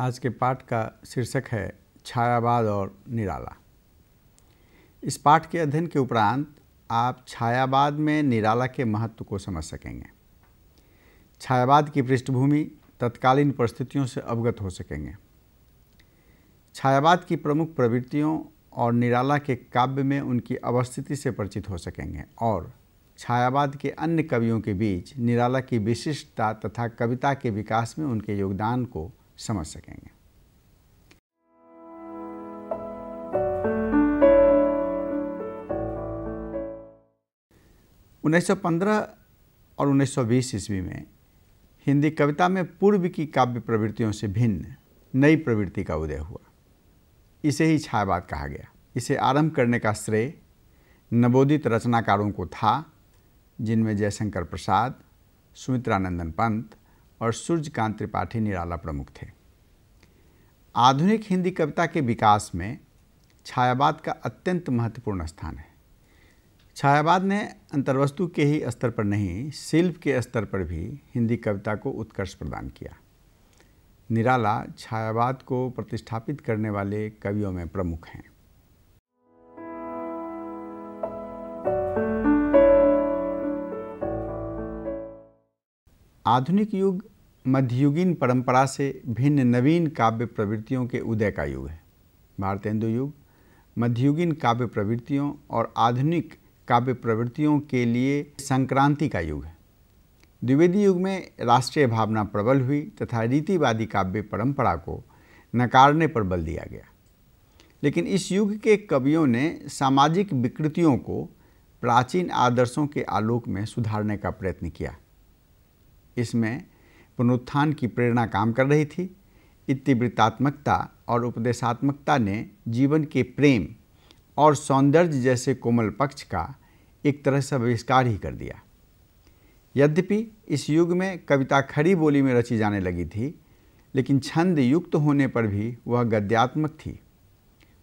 आज के पाठ का शीर्षक है छायावाद और निराला इस पाठ के अध्ययन के उपरांत आप छायावाद में निराला के महत्व को समझ सकेंगे छायावाद की पृष्ठभूमि तत्कालीन परिस्थितियों से अवगत हो सकेंगे छायावाद की प्रमुख प्रवृत्तियों और निराला के काव्य में उनकी अवस्थिति से परिचित हो सकेंगे और छायावाद के अन्य कवियों के बीच निराला की विशिष्टता तथा कविता के विकास में उनके योगदान को समझ सकेंगे उन्नीस और 1920 ईस्वी में हिंदी कविता में पूर्व की काव्य प्रवृत्तियों से भिन्न नई प्रवृत्ति का उदय हुआ इसे ही छायावाद कहा गया इसे आरंभ करने का श्रेय नवोदित रचनाकारों को था जिनमें जयशंकर प्रसाद सुमित्रानंदन पंत और सूर्यकांत त्रिपाठी निराला प्रमुख थे आधुनिक हिंदी कविता के विकास में छायावाद का अत्यंत महत्वपूर्ण स्थान है छायावाद ने अंतर्वस्तु के ही स्तर पर नहीं शिल्प के स्तर पर भी हिंदी कविता को उत्कर्ष प्रदान किया निराला छायावाद को प्रतिष्ठापित करने वाले कवियों में प्रमुख हैं आधुनिक युग मध्ययुगीन परंपरा से भिन्न नवीन काव्य प्रवृत्तियों के उदय का युग है भारतेंदु युग मध्ययुगीन काव्य प्रवृत्तियों और आधुनिक काव्य प्रवृत्तियों के लिए संक्रांति का युग है द्विवेदी युग में राष्ट्रीय भावना प्रबल हुई तथा रीतिवादी काव्य परंपरा को नकारने पर बल दिया गया लेकिन इस युग के कवियों ने सामाजिक विकृतियों को प्राचीन आदर्शों के आलोक में सुधारने का प्रयत्न किया इसमें पुनरुत्थान की प्रेरणा काम कर रही थी इतिवृत्तात्मकता और उपदेशात्मकता ने जीवन के प्रेम और सौंदर्य जैसे कोमल पक्ष का एक तरह से आविष्कार ही कर दिया यद्यपि इस युग में कविता खड़ी बोली में रची जाने लगी थी लेकिन छंद युक्त होने पर भी वह गद्यात्मक थी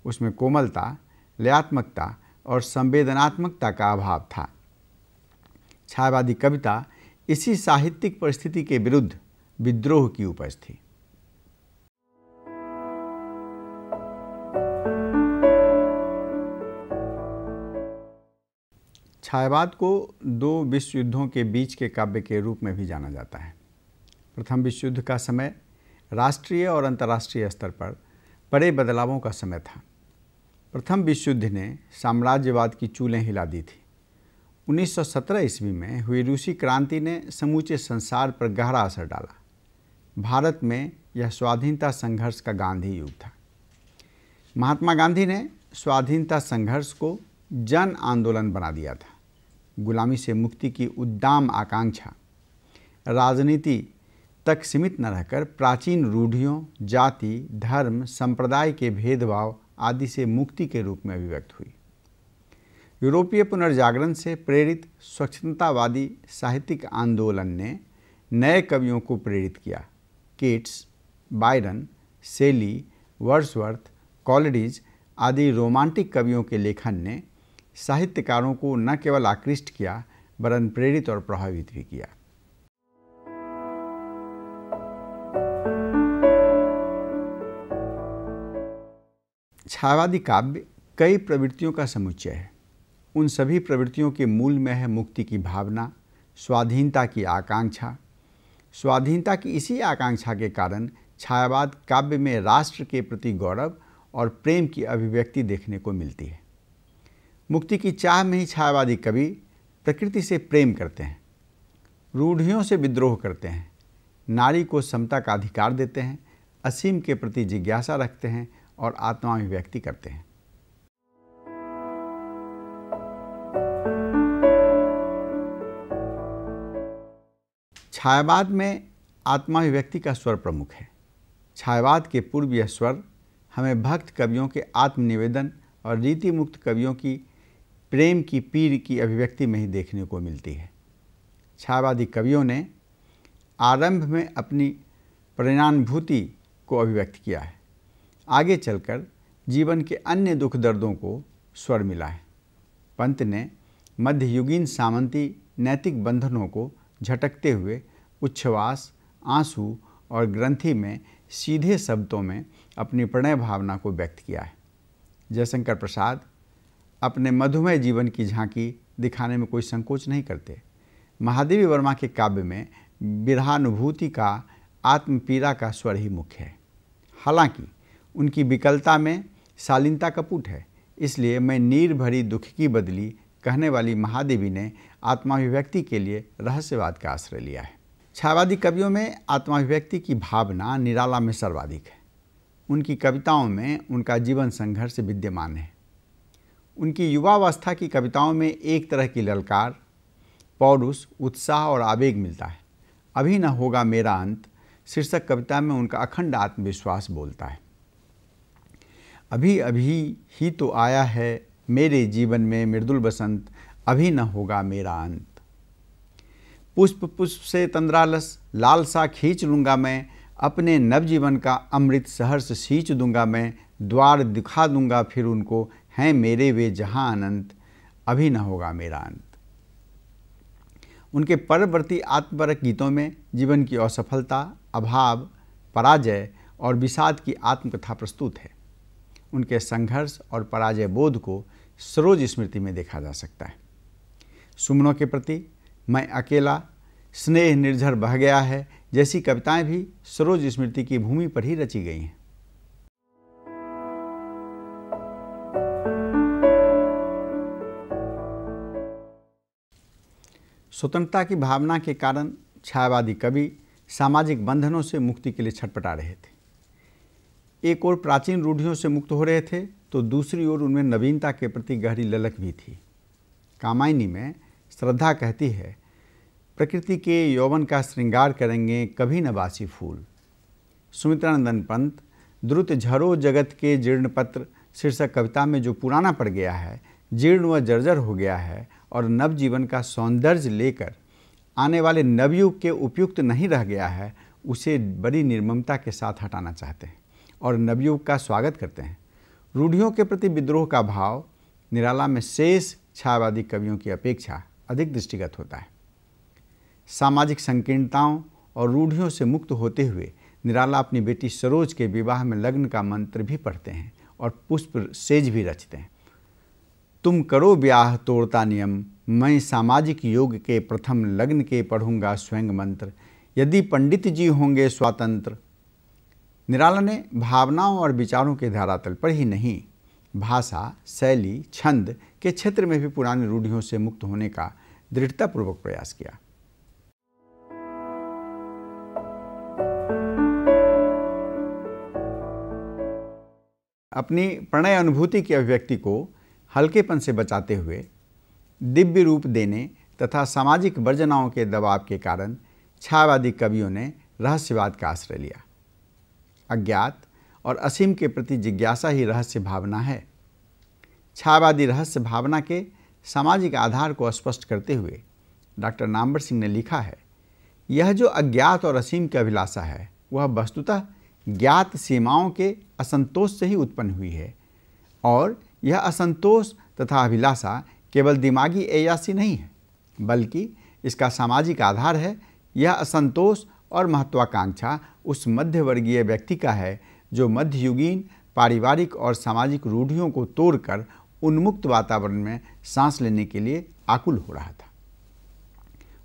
उसमें कोमलता लयात्मकता और संवेदनात्मकता का अभाव था छायावादी कविता इसी साहित्यिक परिस्थिति के विरुद्ध विद्रोह की उपज थी छायावाद को दो विश्व युद्धों के बीच के काव्य के रूप में भी जाना जाता है प्रथम विश्व युद्ध का समय राष्ट्रीय और अंतर्राष्ट्रीय स्तर पर बड़े बदलावों का समय था प्रथम विश्व युद्ध ने साम्राज्यवाद की चूलें हिला दी थी 1917 ईस्वी में हुई रूसी क्रांति ने समूचे संसार पर गहरा असर डाला भारत में यह स्वाधीनता संघर्ष का गांधी युग था महात्मा गांधी ने स्वाधीनता संघर्ष को जन आंदोलन बना दिया था गुलामी से मुक्ति की उद्दाम आकांक्षा राजनीति तक सीमित न रहकर प्राचीन रूढ़ियों जाति धर्म संप्रदाय के भेदभाव आदि से मुक्ति के रूप में अभिव्यक्त हुई यूरोपीय पुनर्जागरण से प्रेरित स्वच्छतावादी साहित्यिक आंदोलन ने नए कवियों को प्रेरित किया Keats Byron Shelley Wordsworth Coleridge आदि रोमांटिक कवियों के लेखन ने साहित्यकारों को न केवल आकृष्ट किया वरन प्रेरित और प्रभावित भी किया छायावादी काव्य कई प्रवृत्तियों का समुच्चय है उन सभी प्रवृत्तियों के मूल में है मुक्ति की भावना स्वाधीनता की आकांक्षा स्वाधीनता की इसी आकांक्षा के कारण छायावाद काव्य में राष्ट्र के प्रति गौरव और प्रेम की अभिव्यक्ति देखने को मिलती है मुक्ति की चाह में ही छायावादी कवि प्रकृति से प्रेम करते हैं रूढ़ियों से विद्रोह करते हैं नारी को समता का अधिकार देते हैं असीम के प्रति जिज्ञासा रखते हैं और आत्माभिव्यक्ति करते हैं छायावाद में आत्माभिव्यक्ति का स्वर प्रमुख है छायावाद के पूर्व यह स्वर हमें भक्त कवियों के आत्मनिवेदन और रीति मुक्त कवियों की प्रेम की पीर की अभिव्यक्ति में ही देखने को मिलती है छायावादी कवियों ने आरंभ में अपनी परिणानुभूति को अभिव्यक्त किया है आगे चलकर जीवन के अन्य दुख दर्दों को स्वर मिला है पंत ने मध्ययुगीन सामंती नैतिक बंधनों को झटकते हुए उच्छ्वास आंसू और ग्रंथि में सीधे शब्दों में अपनी प्रणय भावना को व्यक्त किया है जयशंकर प्रसाद अपने मधुमेह जीवन की झांकी दिखाने में कोई संकोच नहीं करते महादेवी वर्मा के काव्य में विधानुभूति का आत्मपीड़ा का स्वर ही मुख्य है हालांकि उनकी विकलता में शालीनता कपूट है इसलिए मैं नीर भरी दुख की बदली कहने वाली महादेवी ने आत्माभिव्यक्ति के लिए रहस्यवाद का आश्रय लिया है छायावादी कवियों में आत्माभिव्यक्ति की भावना निराला में सर्वाधिक है उनकी कविताओं में उनका जीवन संघर्ष विद्यमान है उनकी युवावस्था की कविताओं में एक तरह की ललकार पौरुष उत्साह और आवेग मिलता है अभी न होगा मेरा अंत शीर्षक कविता में उनका अखंड आत्मविश्वास बोलता है अभी अभी ही तो आया है मेरे जीवन में मृदुल बसंत अभी न होगा मेरा अंत पुष्प पुष्प से तंद्रालस लाल सा खींच लूँगा मैं अपने नवजीवन का अमृत सहर्ष सींच दूंगा मैं द्वार दिखा दूंगा फिर उनको हैं मेरे वे जहां अनंत अभी न होगा मेरा अंत उनके परवर्ती आत्मपरक गीतों में जीवन की असफलता अभाव पराजय और विषाद की आत्मकथा प्रस्तुत है उनके संघर्ष और पराजय बोध को सरोज स्मृति में देखा जा सकता है सुमनों के प्रति मैं अकेला स्नेह निर्झर बह गया है जैसी कविताएं भी सरोज स्मृति की भूमि पर ही रची गई हैं स्वतंत्रता की भावना के कारण छायावादी कवि सामाजिक बंधनों से मुक्ति के लिए छटपटा रहे थे एक ओर प्राचीन रूढ़ियों से मुक्त हो रहे थे तो दूसरी ओर उनमें नवीनता के प्रति गहरी ललक भी थी कामायनी में श्रद्धा कहती है प्रकृति के यौवन का श्रृंगार करेंगे कभी न बासी फूल सुमित्रानंदन पंत द्रुत झरो जगत के जीर्ण पत्र शीर्षक कविता में जो पुराना पड़ गया है जीर्ण व जर्जर हो गया है और नवजीवन का सौंदर्य लेकर आने वाले नवयुग के उपयुक्त नहीं रह गया है उसे बड़ी निर्ममता के साथ हटाना चाहते हैं और नबियों का स्वागत करते हैं रूढ़ियों के प्रति विद्रोह का भाव निराला में शेष छायावादी कवियों की अपेक्षा अधिक दृष्टिगत होता है सामाजिक संकीर्णताओं और रूढ़ियों से मुक्त होते हुए निराला अपनी बेटी सरोज के विवाह में लग्न का मंत्र भी पढ़ते हैं और पुष्प सेज भी रचते हैं तुम करो ब्याह तोड़ता नियम मैं सामाजिक योग के प्रथम लग्न के पढ़ूंगा स्वयं मंत्र यदि पंडित जी होंगे स्वतंत्र निराला ने भावनाओं और विचारों के धरातल पर ही नहीं भाषा शैली छंद के क्षेत्र में भी पुरानी रूढ़ियों से मुक्त होने का दृढ़तापूर्वक प्रयास किया अपनी प्रणय अनुभूति की अभिव्यक्ति को हल्केपन से बचाते हुए दिव्य रूप देने तथा सामाजिक वर्जनाओं के दबाव के कारण छायावादी कवियों ने रहस्यवाद का आश्रय लिया अज्ञात और असीम के प्रति जिज्ञासा ही रहस्य भावना है छायावादी रहस्य भावना के सामाजिक आधार को स्पष्ट करते हुए डॉक्टर नाम्बर सिंह ने लिखा है यह जो अज्ञात और असीम की अभिलाषा है वह वस्तुतः ज्ञात सीमाओं के असंतोष से ही उत्पन्न हुई है और यह असंतोष तथा अभिलाषा केवल दिमागी एयासी नहीं है बल्कि इसका सामाजिक आधार है यह असंतोष और महत्वाकांक्षा उस मध्यवर्गीय व्यक्ति का है जो मध्ययुगीन पारिवारिक और सामाजिक रूढ़ियों को तोड़कर उन्मुक्त वातावरण में सांस लेने के लिए आकुल हो रहा था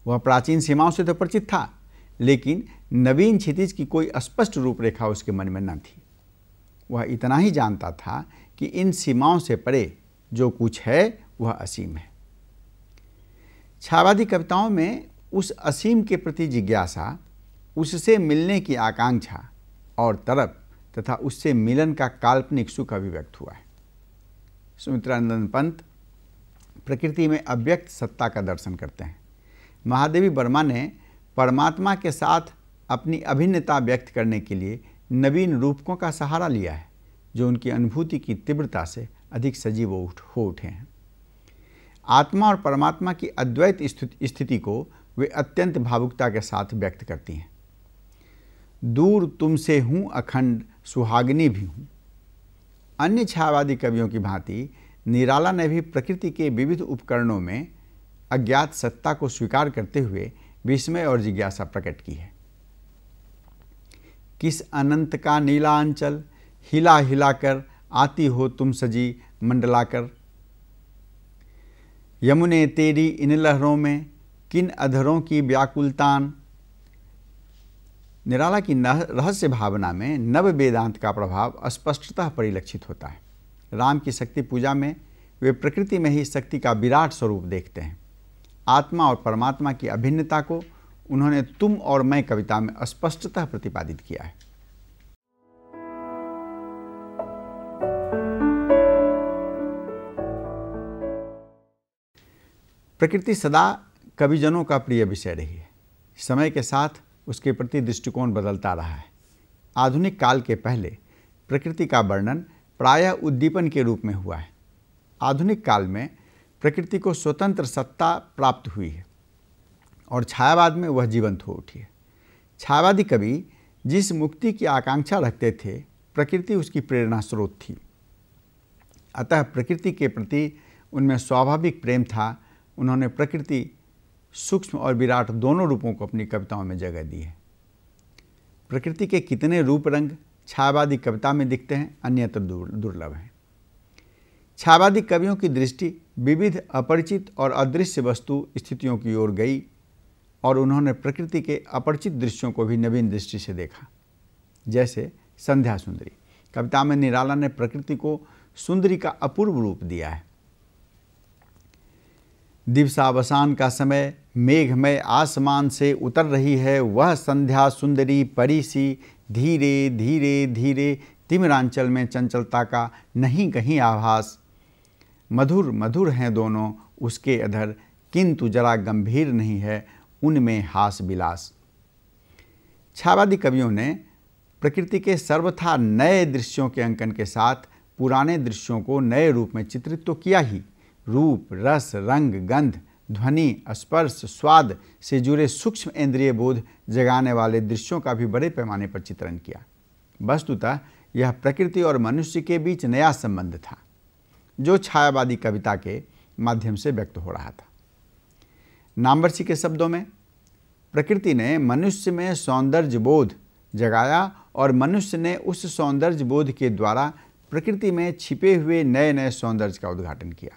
वह प्राचीन सीमाओं से तो परिचित था लेकिन नवीन क्षितिज की कोई स्पष्ट रूपरेखा उसके मन में न थी वह इतना ही जानता था कि इन सीमाओं से परे जो कुछ है वह असीम है छावादी कविताओं में उस असीम के प्रति जिज्ञासा उससे मिलने की आकांक्षा और तरफ तथा उससे मिलन का काल्पनिक सुख अभिव्यक्त हुआ है सुमित्रानंदन पंत प्रकृति में अव्यक्त सत्ता का दर्शन करते हैं महादेवी वर्मा ने परमात्मा के साथ अपनी अभिन्नता व्यक्त करने के लिए नवीन रूपकों का सहारा लिया है जो उनकी अनुभूति की तीव्रता से अधिक सजीव उठ हो उठे हैं आत्मा और परमात्मा की अद्वैत स्थिति को वे अत्यंत भावुकता के साथ व्यक्त करती हैं दूर तुमसे हूँ अखंड सुहागनी भी हूँ अन्य छायावादी कवियों की भांति निराला ने भी प्रकृति के विविध उपकरणों में अज्ञात सत्ता को स्वीकार करते हुए विस्मय और जिज्ञासा प्रकट की है किस अनंत का नीला अंचल हिला हिलाकर आती हो तुम सजी मंडलाकर यमुने तेरी इन लहरों में किन अधरों की व्याकुलतान निराला की रहस्य भावना में नव वेदांत का प्रभाव स्पष्टतः परिलक्षित होता है राम की शक्ति पूजा में वे प्रकृति में ही शक्ति का विराट स्वरूप देखते हैं आत्मा और परमात्मा की अभिन्नता को उन्होंने तुम और मैं कविता में स्पष्टतः प्रतिपादित किया है प्रकृति सदा कविजनों का प्रिय विषय रही है समय के साथ उसके प्रति दृष्टिकोण बदलता रहा है आधुनिक काल के पहले प्रकृति का वर्णन प्रायः उद्दीपन के रूप में हुआ है आधुनिक काल में प्रकृति को स्वतंत्र सत्ता प्राप्त हुई है और छायावाद में वह जीवंत हो उठी है छायावादी कवि जिस मुक्ति की आकांक्षा रखते थे प्रकृति उसकी प्रेरणा स्रोत थी अतः प्रकृति के प्रति उनमें स्वाभाविक प्रेम था उन्होंने प्रकृति सूक्ष्म और विराट दोनों रूपों को अपनी कविताओं में जगह दी है प्रकृति के कितने रूप रंग छायावादी कविता में दिखते हैं अन्यत्र दुर्लभ हैं छायावादी कवियों की दृष्टि विविध अपरिचित और अदृश्य वस्तु स्थितियों की ओर गई और उन्होंने प्रकृति के अपरिचित दृश्यों को भी नवीन दृष्टि से देखा जैसे संध्या सुंदरी कविता में निराला ने प्रकृति को सुंदरी का अपूर्व रूप दिया है दिवसावसान का समय मेघमय आसमान से उतर रही है वह संध्या सुंदरी परी सी धीरे धीरे धीरे तिमरांचल में चंचलता का नहीं कहीं आभास मधुर मधुर हैं दोनों उसके अधर किंतु जरा गंभीर नहीं है उनमें हास बिलास छावादी कवियों ने प्रकृति के सर्वथा नए दृश्यों के अंकन के साथ पुराने दृश्यों को नए रूप में चित्रित तो किया ही रूप रस रंग गंध ध्वनि स्पर्श स्वाद से जुड़े सूक्ष्म इंद्रिय बोध जगाने वाले दृश्यों का भी बड़े पैमाने पर चित्रण किया वस्तुतः यह प्रकृति और मनुष्य के बीच नया संबंध था जो छायावादी कविता के माध्यम से व्यक्त हो रहा था नामवर्षी के शब्दों में प्रकृति ने मनुष्य में सौंदर्य बोध जगाया और मनुष्य ने उस सौंदर्य बोध के द्वारा प्रकृति में छिपे हुए नए नए सौंदर्य का उद्घाटन किया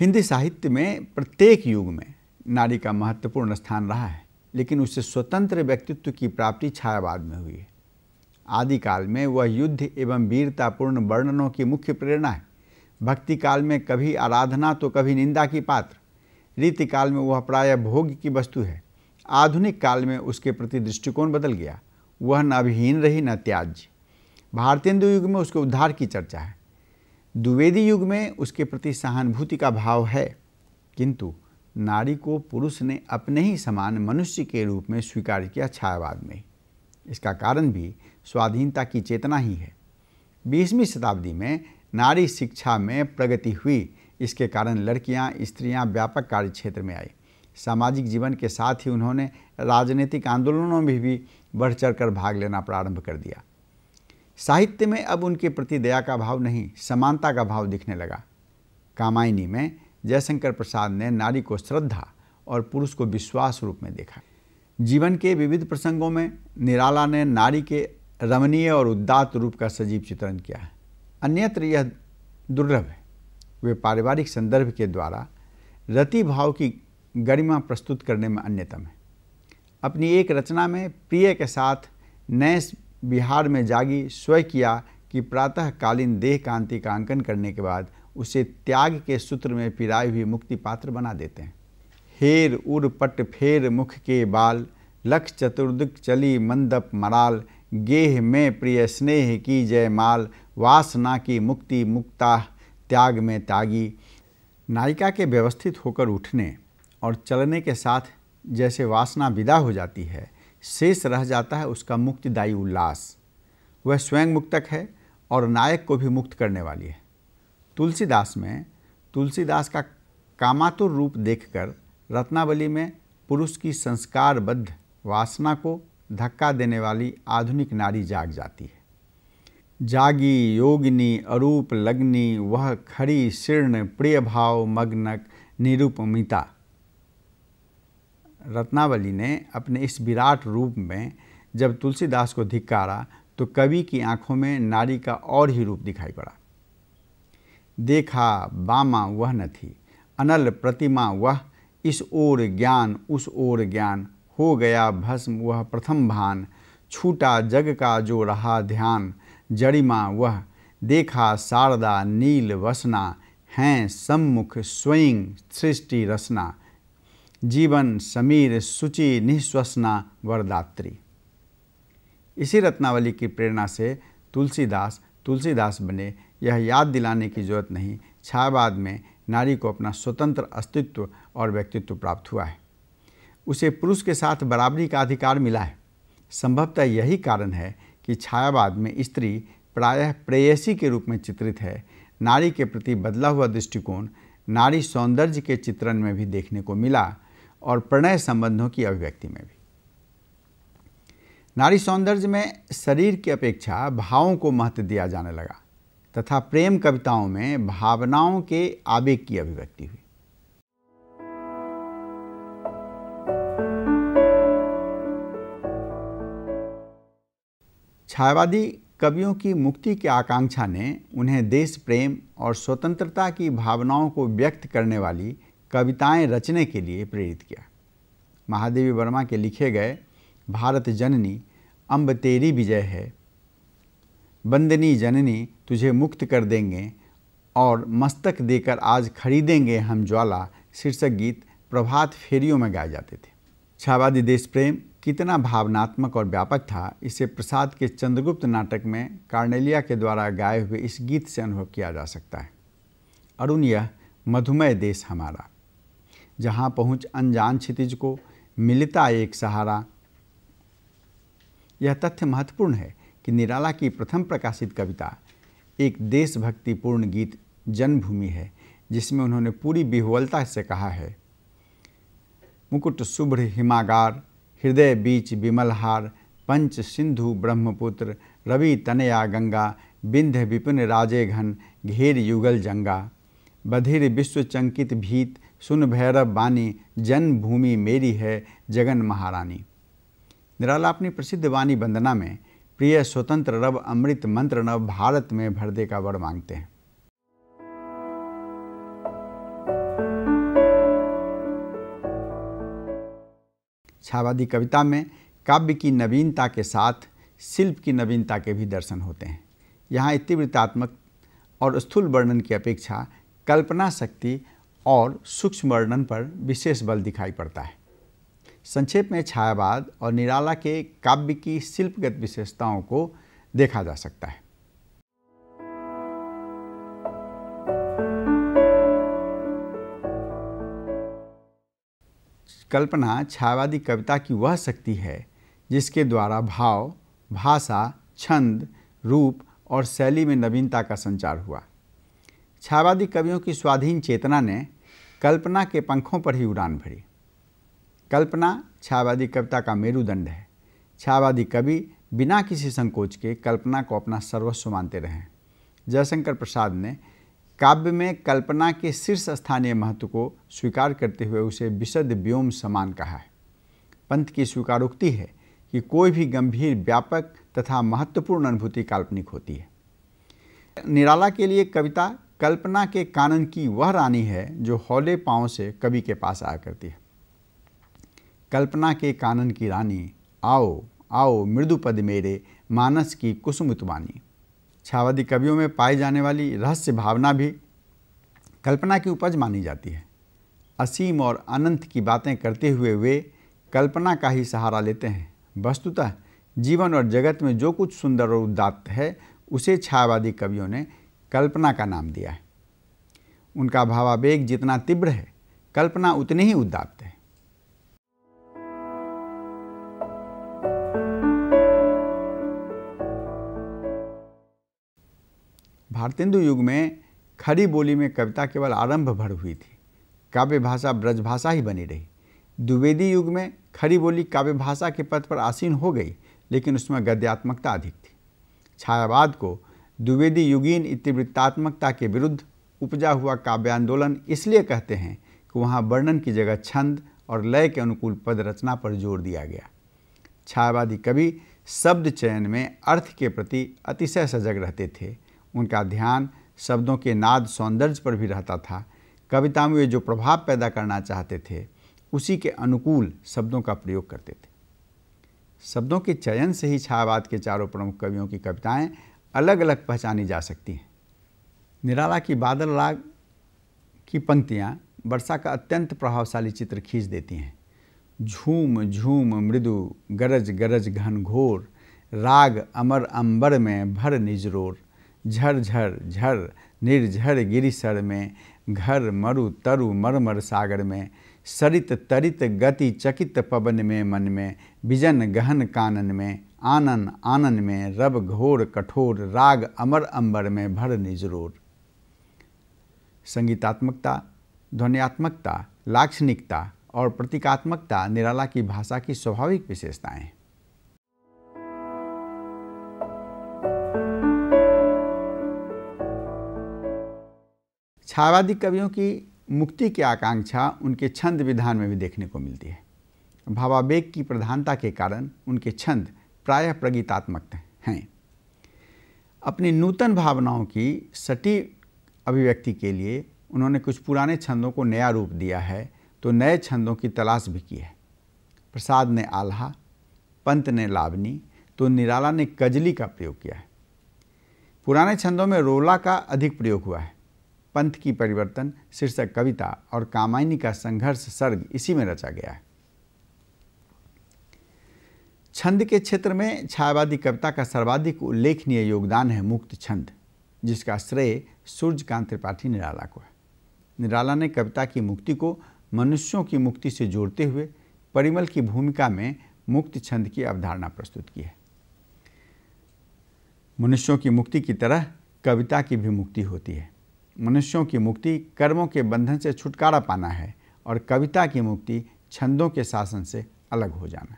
हिंदी साहित्य में प्रत्येक युग में नारी का महत्वपूर्ण स्थान रहा है लेकिन उससे स्वतंत्र व्यक्तित्व की प्राप्ति छायावाद में हुई है आदिकाल में वह युद्ध एवं वीरतापूर्ण वर्णनों की मुख्य प्रेरणा है भक्ति काल में कभी आराधना तो कभी निंदा की पात्र रीति काल में वह प्राय भोग की वस्तु है आधुनिक काल में उसके प्रति दृष्टिकोण बदल गया वह न अभिहीन रही न त्याज्य भारतेंदु युग में उसके उद्धार की चर्चा है द्विवेदी युग में उसके प्रति सहानुभूति का भाव है किंतु नारी को पुरुष ने अपने ही समान मनुष्य के रूप में स्वीकार किया छायावाद में इसका कारण भी स्वाधीनता की चेतना ही है बीसवीं शताब्दी में नारी शिक्षा में प्रगति हुई इसके कारण लड़कियां स्त्रियां व्यापक कार्य क्षेत्र में आई सामाजिक जीवन के साथ ही उन्होंने राजनीतिक आंदोलनों में भी बढ़ चढ़ कर भाग लेना प्रारंभ कर दिया साहित्य में अब उनके प्रति दया का भाव नहीं समानता का भाव दिखने लगा कामायनी में जयशंकर प्रसाद ने नारी को श्रद्धा और पुरुष को विश्वास रूप में देखा जीवन के विविध प्रसंगों में निराला ने नारी के रमणीय और उदात्त रूप का सजीव चित्रण किया है अन्यत्र यह दुर्लभ है वे पारिवारिक संदर्भ के द्वारा रति भाव की गरिमा प्रस्तुत करने में अन्यतम है अपनी एक रचना में प्रिय के साथ नए बिहार में जागी स्वय किया कि प्रातःकालीन देह कांति का अंकन करने के बाद उसे त्याग के सूत्र में पिराई हुई मुक्ति पात्र बना देते हैं हेर उर पट फेर मुख के बाल लक्ष चतुर्दुक चली मंदप मराल गेह में प्रिय स्नेह की जय माल वासना की मुक्ति मुक्ता त्याग में त्यागी नायिका के व्यवस्थित होकर उठने और चलने के साथ जैसे वासना विदा हो जाती है शेष रह जाता है उसका मुक्तिदायी उल्लास वह स्वयं मुक्तक है और नायक को भी मुक्त करने वाली है तुलसीदास में तुलसीदास का कामातुर रूप देखकर रत्नावली में पुरुष की संस्कारबद्ध वासना को धक्का देने वाली आधुनिक नारी जाग जाती है जागी योगिनी अरूप लग्नी वह खरी शीर्ण प्रिय भाव मग्नक निरूपमिता रत्नावली ने अपने इस विराट रूप में जब तुलसीदास को धिक्कारा तो कवि की आंखों में नारी का और ही रूप दिखाई पड़ा देखा बामा वह न थी अनल प्रतिमा वह इस ओर ज्ञान उस ओर ज्ञान हो गया भस्म वह प्रथम भान छूटा जग का जो रहा ध्यान जड़िमा वह देखा शारदा नील वसना हैं सम्मुख स्वयं सृष्टि रसना जीवन समीर सुचि निःश्वसना वरदात्री इसी रत्नावली की प्रेरणा से तुलसीदास तुलसीदास बने यह याद दिलाने की जरूरत नहीं छायावाद में नारी को अपना स्वतंत्र अस्तित्व और व्यक्तित्व प्राप्त हुआ है उसे पुरुष के साथ बराबरी का अधिकार मिला है संभवतः यही कारण है कि छायावाद में स्त्री प्रायः प्रेयसी के रूप में चित्रित है नारी के प्रति बदला हुआ दृष्टिकोण नारी सौंदर्य के चित्रण में भी देखने को मिला और प्रणय संबंधों की अभिव्यक्ति में भी नारी सौंदर्य में शरीर की अपेक्षा भावों को महत्व दिया जाने लगा तथा प्रेम कविताओं में भावनाओं के आवेग की अभिव्यक्ति हुई छायावादी कवियों की मुक्ति की आकांक्षा ने उन्हें देश प्रेम और स्वतंत्रता की भावनाओं को व्यक्त करने वाली कविताएं रचने के लिए प्रेरित किया महादेवी वर्मा के लिखे गए भारत जननी अम्ब तेरी विजय है बंदनी जननी तुझे मुक्त कर देंगे और मस्तक देकर आज खरीदेंगे हम ज्वाला शीर्षक गीत प्रभात फेरियों में गाए जाते थे छावादी देश प्रेम कितना भावनात्मक और व्यापक था इसे प्रसाद के चंद्रगुप्त नाटक में कार्नेलिया के द्वारा गाए हुए इस गीत से अनुभव किया जा सकता है अरुण यह मधुमय देश हमारा जहाँ पहुँच अनजान क्षितिज को मिलता एक सहारा यह तथ्य महत्वपूर्ण है कि निराला की प्रथम प्रकाशित कविता एक देशभक्तिपूर्ण गीत जन्मभूमि है जिसमें उन्होंने पूरी बिहुवलता से कहा है मुकुट शुभ्र हिमागार हृदय बीच विमलहार पंच सिंधु ब्रह्मपुत्र रवि तनया गंगा विंध्य विपिन राजे घन घेर युगल जंगा बधिर विश्व चंकित भीत सुन भैरव वाणी जन्मभूमि मेरी है जगन महारानी निराला अपनी प्रसिद्ध वाणी वंदना में प्रिय स्वतंत्र रब अमृत मंत्र नव भारत में भरदे का वर मांगते हैं छावादी कविता में काव्य की नवीनता के साथ शिल्प की नवीनता के भी दर्शन होते हैं यहाँ इतिवृत्तात्मक और स्थूल वर्णन की अपेक्षा कल्पना शक्ति और सूक्ष्म वर्णन पर विशेष बल दिखाई पड़ता है संक्षेप में छायावाद और निराला के काव्य की शिल्पगत विशेषताओं को देखा जा सकता है कल्पना छायावादी कविता की वह शक्ति है जिसके द्वारा भाव भाषा छंद रूप और शैली में नवीनता का संचार हुआ छायावादी कवियों की स्वाधीन चेतना ने कल्पना के पंखों पर ही उड़ान भरी कल्पना छायावादी कविता का मेरुदंड है छायावादी कवि बिना किसी संकोच के कल्पना को अपना सर्वस्व मानते रहे जयशंकर प्रसाद ने काव्य में कल्पना के शीर्ष स्थानीय महत्व को स्वीकार करते हुए उसे विशद व्योम समान कहा है पंथ की स्वीकारोक्ति है कि कोई भी गंभीर व्यापक तथा महत्वपूर्ण अनुभूति काल्पनिक होती है निराला के लिए कविता कल्पना के कानन की वह रानी है जो हौले पाँव से कवि के पास आया करती है कल्पना के कानन की रानी आओ आओ मृदुपद मेरे मानस की कुसुम उत्वानी छावादी कवियों में पाई जाने वाली रहस्य भावना भी कल्पना की उपज मानी जाती है असीम और अनंत की बातें करते हुए वे कल्पना का ही सहारा लेते हैं वस्तुतः जीवन और जगत में जो कुछ सुंदर और उदात्त है उसे छायावादी कवियों ने कल्पना का नाम दिया है उनका भावावेग जितना तीव्र है कल्पना उतनी ही उदात्त है भारतेंदु युग में खड़ी बोली में कविता केवल आरंभ भर हुई थी काव्य भाषा ब्रजभाषा ही बनी रही द्विवेदी युग में खड़ी बोली काव्य भाषा के पथ पर आसीन हो गई लेकिन उसमें गद्यात्मकता अधिक थी छायावाद को द्विवेदी युगीन इतिवृत्तात्मकता के विरुद्ध उपजा हुआ आंदोलन इसलिए कहते हैं कि वहाँ वर्णन की जगह छंद और लय के अनुकूल पद रचना पर जोर दिया गया छायावादी कवि शब्द चयन में अर्थ के प्रति अतिशय सजग रहते थे उनका ध्यान शब्दों के नाद सौंदर्य पर भी रहता था कविता में वे जो प्रभाव पैदा करना चाहते थे उसी के अनुकूल शब्दों का प्रयोग करते थे शब्दों के चयन से ही छायावाद के चारों प्रमुख कवियों की कविताएं अलग अलग पहचानी जा सकती हैं निराला की बादल राग की पंक्तियाँ वर्षा का अत्यंत प्रभावशाली चित्र खींच देती हैं झूम झूम मृदु गरज गरज घन घोर राग अमर अंबर में भर निजरोर झर झर झर निर्झर गिरिसर में घर मरु तरु मरमर सागर में सरित तरित गति चकित पवन में मन में विजन गहन कानन में आनन आनन में रब घोर कठोर राग अमर अंबर में भर निजरोर संगीतात्मकता ध्वनियात्मकता लाक्षणिकता और प्रतीकात्मकता निराला की भाषा की स्वाभाविक विशेषताएं छायावादी कवियों की मुक्ति की आकांक्षा उनके छंद विधान में भी देखने को मिलती है भावावेग की प्रधानता के कारण उनके छंद प्रायः प्रगीतात्मक हैं अपनी नूतन भावनाओं की सटी अभिव्यक्ति के लिए उन्होंने कुछ पुराने छंदों को नया रूप दिया है तो नए छंदों की तलाश भी की है प्रसाद ने आल्हा पंत ने लावनी तो निराला ने कजली का प्रयोग किया है पुराने छंदों में रोला का अधिक प्रयोग हुआ है पंथ की परिवर्तन शीर्षक कविता और कामायनी का संघर्ष सर्ग इसी में रचा गया है छंद के क्षेत्र में छायावादी कविता का सर्वाधिक उल्लेखनीय योगदान है मुक्त छंद जिसका श्रेय सूर्यकांत त्रिपाठी निराला को है निराला ने कविता की मुक्ति को मनुष्यों की मुक्ति से जोड़ते हुए परिमल की भूमिका में मुक्त छंद की अवधारणा प्रस्तुत की है मनुष्यों की मुक्ति की तरह कविता की भी मुक्ति होती है मनुष्यों की मुक्ति कर्मों के बंधन से छुटकारा पाना है और कविता की मुक्ति छंदों के शासन से अलग हो जाना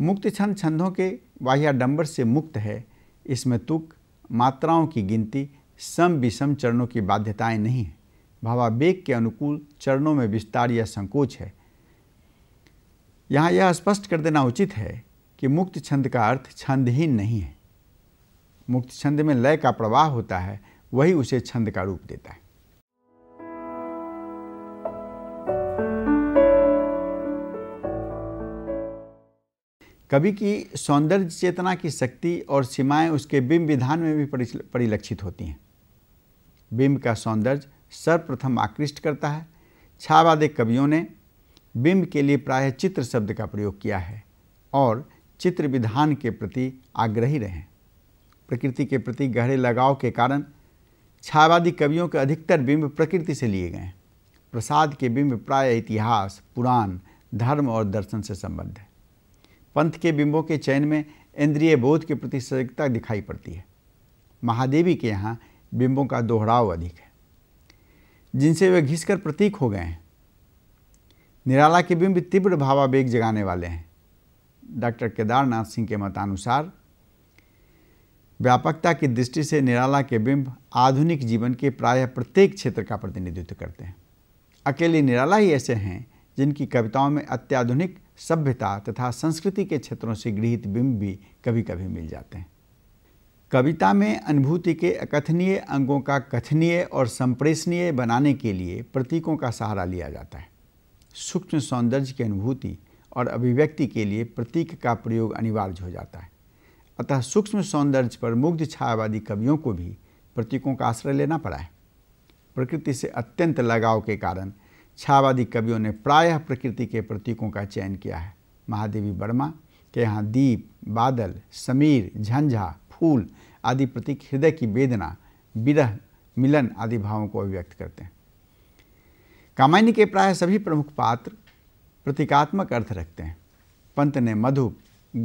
मुक्त छंद छंदों के बाह्याडंबर से मुक्त है इसमें तुक मात्राओं की गिनती सम विषम चरणों की बाध्यताएं नहीं है भावावेग के अनुकूल चरणों में विस्तार या संकोच है यहाँ यह स्पष्ट कर देना उचित है कि मुक्त छंद का अर्थ छंदहीन नहीं है मुक्त छंद में लय का प्रवाह होता है वही उसे छंद का रूप देता है कवि की सौंदर्य चेतना की शक्ति और सीमाएं उसके बिंब विधान में भी परिलक्षित होती हैं बिंब का सौंदर्य सर्वप्रथम आकृष्ट करता है छावादे कवियों ने बिंब के लिए प्रायः चित्र शब्द का प्रयोग किया है और चित्र विधान के प्रति आग्रही रहे प्रकृति के प्रति गहरे लगाव के कारण छायावादी कवियों के अधिकतर बिंब प्रकृति से लिए गए प्रसाद के बिंब प्राय इतिहास पुराण धर्म और दर्शन से संबद्ध है पंथ के बिंबों के चयन में इंद्रिय बोध के प्रति सजगता दिखाई पड़ती है महादेवी के यहाँ बिंबों का दोहराव अधिक है जिनसे वे घिसकर प्रतीक हो गए हैं निराला के बिंब तीव्र भावावेग जगाने वाले हैं डॉक्टर केदारनाथ सिंह के मतानुसार व्यापकता की दृष्टि से निराला के बिंब आधुनिक जीवन के प्रायः प्रत्येक क्षेत्र का प्रतिनिधित्व करते हैं अकेले निराला ही ऐसे हैं जिनकी कविताओं में अत्याधुनिक सभ्यता तथा संस्कृति के क्षेत्रों से गृहित बिंब भी कभी कभी मिल जाते हैं कविता में अनुभूति के अकथनीय अंगों का कथनीय और संप्रेषणीय बनाने के लिए प्रतीकों का सहारा लिया जाता है सूक्ष्म सौंदर्य की अनुभूति और अभिव्यक्ति के लिए प्रतीक का प्रयोग अनिवार्य हो जाता है अतः सूक्ष्म सौंदर्य पर मुग्ध छायावादी कवियों को भी प्रतीकों का आश्रय लेना पड़ा है प्रकृति से अत्यंत लगाव के कारण छावादी कवियों ने प्रायः प्रकृति के प्रतीकों का चयन किया है महादेवी वर्मा के यहाँ दीप बादल समीर झंझा फूल आदि प्रतीक हृदय की वेदना विरह मिलन आदि भावों को अभिव्यक्त करते हैं कामायनी के प्रायः सभी प्रमुख पात्र प्रतीकात्मक अर्थ रखते हैं पंत ने मधु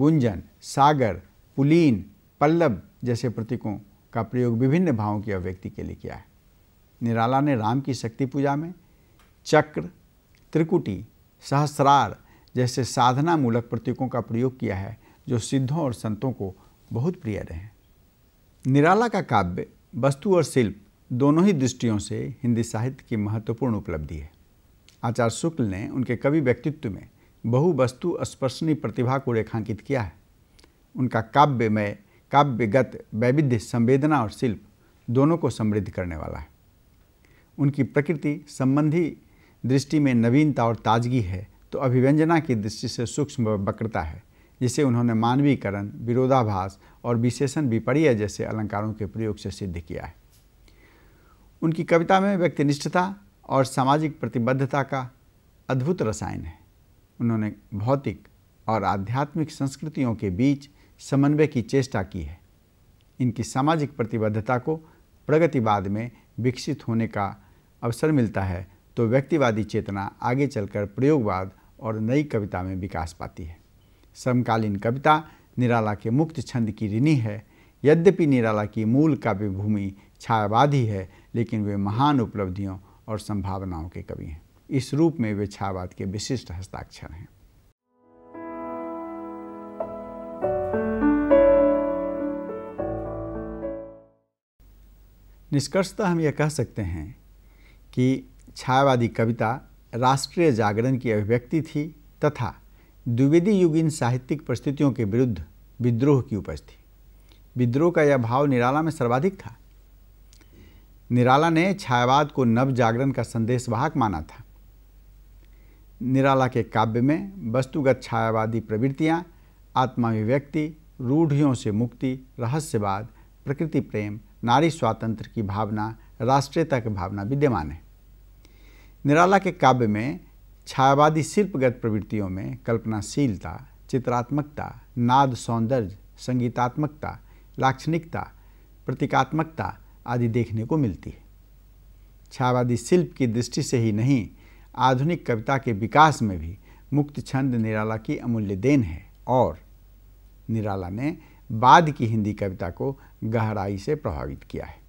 गुंजन सागर पुलीन पल्लव जैसे प्रतीकों का प्रयोग विभिन्न भावों की अभिव्यक्ति के लिए किया है निराला ने राम की शक्ति पूजा में चक्र त्रिकुटी सहस्रार जैसे साधना मूलक प्रतीकों का प्रयोग किया है जो सिद्धों और संतों को बहुत प्रिय रहे निराला का काव्य वस्तु और शिल्प दोनों ही दृष्टियों से हिंदी साहित्य की महत्वपूर्ण उपलब्धि है आचार्य शुक्ल ने उनके कवि व्यक्तित्व में बहुवस्तु स्पर्शनीय प्रतिभा को रेखांकित किया है उनका काव्यमय काव्यगत वैविध्य संवेदना और शिल्प दोनों को समृद्ध करने वाला है उनकी प्रकृति संबंधी दृष्टि में नवीनता और ताजगी है तो अभिव्यंजना की दृष्टि से सूक्ष्म वक्रता है जिसे उन्होंने मानवीकरण विरोधाभास और विशेषण विपर्य जैसे अलंकारों के प्रयोग से सिद्ध किया है उनकी कविता में व्यक्तिनिष्ठता और सामाजिक प्रतिबद्धता का अद्भुत रसायन है उन्होंने भौतिक और आध्यात्मिक संस्कृतियों के बीच समन्वय की चेष्टा की है इनकी सामाजिक प्रतिबद्धता को प्रगतिवाद में विकसित होने का अवसर मिलता है तो व्यक्तिवादी चेतना आगे चलकर प्रयोगवाद और नई कविता में विकास पाती है समकालीन कविता निराला के मुक्त छंद की ऋणी है यद्यपि निराला की मूल काव्य भूमि छायावादी है लेकिन वे महान उपलब्धियों और संभावनाओं के कवि हैं इस रूप में वे छायावाद के विशिष्ट हस्ताक्षर हैं निष्कर्षता हम यह कह सकते हैं कि छायावादी कविता राष्ट्रीय जागरण की अभिव्यक्ति थी तथा द्विवेदी युगीन साहित्यिक परिस्थितियों के विरुद्ध विद्रोह की उपज थी विद्रोह का यह भाव निराला में सर्वाधिक था निराला ने छायावाद को नव जागरण का संदेशवाहक माना था निराला के काव्य में वस्तुगत छायावादी प्रवृत्तियाँ आत्माभिव्यक्ति रूढ़ियों से मुक्ति रहस्यवाद प्रकृति प्रेम नारी स्वातंत्र की भावना राष्ट्रीयता की भावना विद्यमान है निराला के काव्य में छायावादी शिल्पगत प्रवृत्तियों में कल्पनाशीलता चित्रात्मकता नाद सौंदर्य संगीतात्मकता लाक्षणिकता प्रतीकात्मकता आदि देखने को मिलती है छायावादी शिल्प की दृष्टि से ही नहीं आधुनिक कविता के विकास में भी मुक्त छंद निराला की अमूल्य देन है और निराला ने बाद की हिंदी कविता को गहराई से प्रभावित किया है